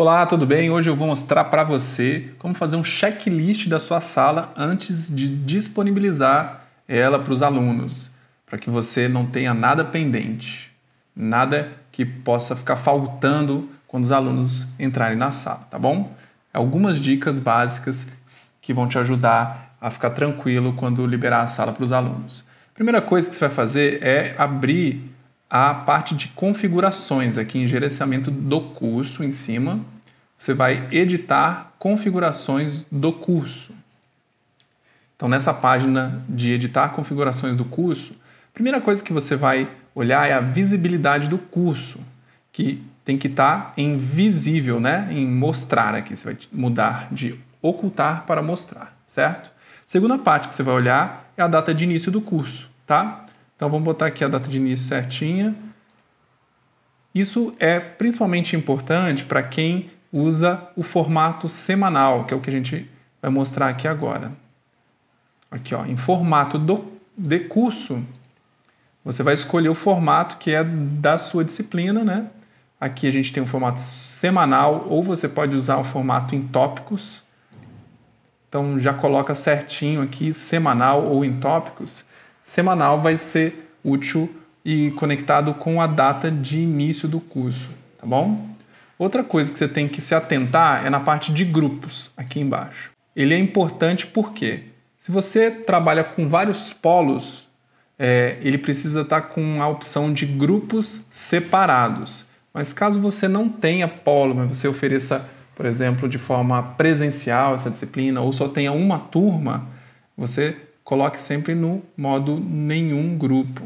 Olá, tudo bem? Hoje eu vou mostrar para você como fazer um checklist da sua sala antes de disponibilizar ela para os alunos, para que você não tenha nada pendente, nada que possa ficar faltando quando os alunos entrarem na sala, tá bom? Algumas dicas básicas que vão te ajudar a ficar tranquilo quando liberar a sala para os alunos. primeira coisa que você vai fazer é abrir a parte de configurações aqui em gerenciamento do curso em cima. Você vai editar configurações do curso. Então nessa página de editar configurações do curso, a primeira coisa que você vai olhar é a visibilidade do curso, que tem que estar tá em visível, né? Em mostrar aqui, você vai mudar de ocultar para mostrar, certo? Segunda parte que você vai olhar é a data de início do curso, tá? Então vamos botar aqui a data de início certinha. Isso é principalmente importante para quem usa o formato semanal, que é o que a gente vai mostrar aqui agora. Aqui, ó, em formato do, de curso, você vai escolher o formato que é da sua disciplina, né? Aqui a gente tem um formato semanal, ou você pode usar o formato em tópicos. Então já coloca certinho aqui, semanal ou em tópicos semanal vai ser útil e conectado com a data de início do curso, tá bom? Outra coisa que você tem que se atentar é na parte de grupos, aqui embaixo. Ele é importante porque se você trabalha com vários polos, é, ele precisa estar tá com a opção de grupos separados. Mas caso você não tenha polo, mas você ofereça, por exemplo, de forma presencial essa disciplina, ou só tenha uma turma, você coloque sempre no modo nenhum grupo,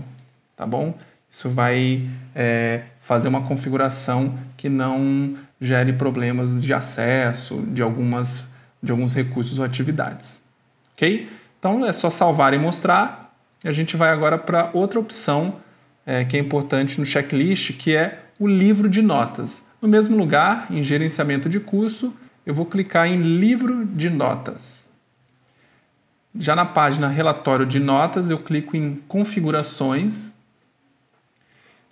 tá bom? Isso vai é, fazer uma configuração que não gere problemas de acesso de algumas de alguns recursos ou atividades, ok? Então é só salvar e mostrar. E a gente vai agora para outra opção é, que é importante no checklist, que é o livro de notas. No mesmo lugar, em gerenciamento de curso, eu vou clicar em livro de notas. Já na página Relatório de Notas, eu clico em Configurações.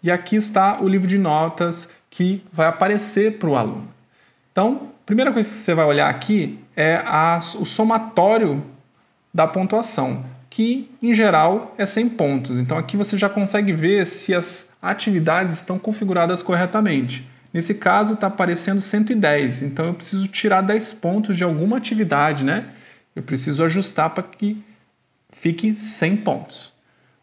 E aqui está o livro de notas que vai aparecer para o aluno. Então, a primeira coisa que você vai olhar aqui é a, o somatório da pontuação, que em geral é 100 pontos. Então, aqui você já consegue ver se as atividades estão configuradas corretamente. Nesse caso, está aparecendo 110, então eu preciso tirar 10 pontos de alguma atividade, né? Eu preciso ajustar para que fique 100 pontos.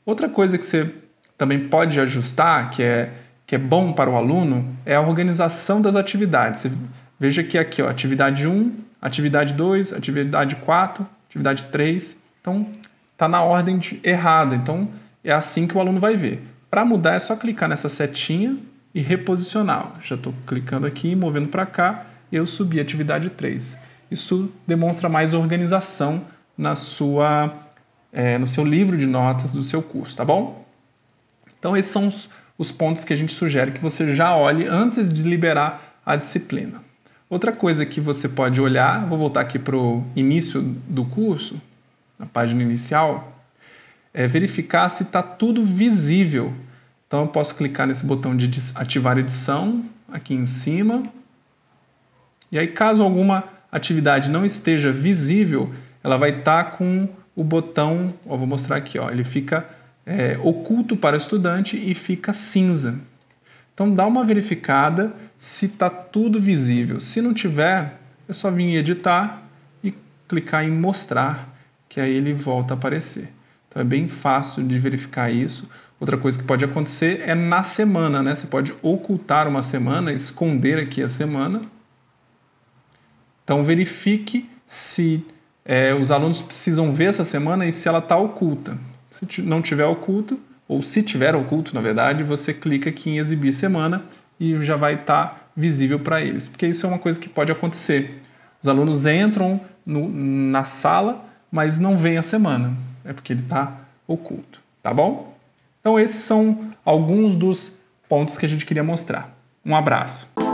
Outra coisa que você também pode ajustar, que é, que é bom para o aluno, é a organização das atividades. Você veja que aqui, ó, atividade 1, atividade 2, atividade 4, atividade 3. Então, está na ordem errada. Então, é assim que o aluno vai ver. Para mudar, é só clicar nessa setinha e reposicionar. Já estou clicando aqui, movendo para cá, eu subi a atividade 3 isso demonstra mais organização na sua, é, no seu livro de notas do seu curso, tá bom? Então, esses são os, os pontos que a gente sugere que você já olhe antes de liberar a disciplina. Outra coisa que você pode olhar, vou voltar aqui para o início do curso, na página inicial, é verificar se está tudo visível. Então eu posso clicar nesse botão de ativar edição aqui em cima. E aí, caso alguma atividade não esteja visível, ela vai estar tá com o botão, ó, vou mostrar aqui, ó, ele fica é, oculto para o estudante e fica cinza. Então dá uma verificada se está tudo visível. Se não tiver, é só vir em editar e clicar em mostrar, que aí ele volta a aparecer. Então é bem fácil de verificar isso. Outra coisa que pode acontecer é na semana, né? Você pode ocultar uma semana, esconder aqui a semana então verifique se é, os alunos precisam ver essa semana e se ela está oculta. Se não tiver oculto, ou se tiver oculto, na verdade, você clica aqui em exibir semana e já vai estar tá visível para eles. Porque isso é uma coisa que pode acontecer. Os alunos entram no, na sala, mas não vem a semana. É porque ele está oculto, tá bom? Então esses são alguns dos pontos que a gente queria mostrar. Um abraço!